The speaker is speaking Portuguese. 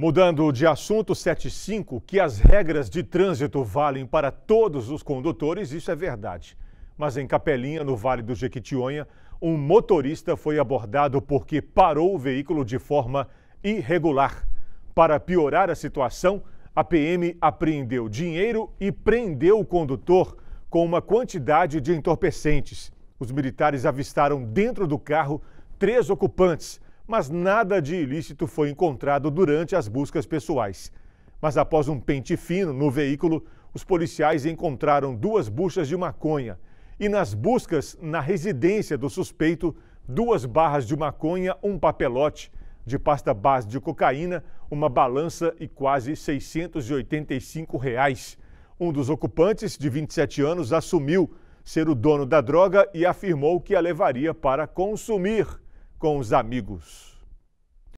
Mudando de assunto 75, que as regras de trânsito valem para todos os condutores, isso é verdade. Mas em Capelinha, no Vale do Jequitinhonha, um motorista foi abordado porque parou o veículo de forma irregular. Para piorar a situação, a PM apreendeu dinheiro e prendeu o condutor com uma quantidade de entorpecentes. Os militares avistaram dentro do carro três ocupantes mas nada de ilícito foi encontrado durante as buscas pessoais. Mas após um pente fino no veículo, os policiais encontraram duas buchas de maconha e nas buscas na residência do suspeito, duas barras de maconha, um papelote de pasta base de cocaína, uma balança e quase 685 reais. Um dos ocupantes, de 27 anos, assumiu ser o dono da droga e afirmou que a levaria para consumir com os amigos.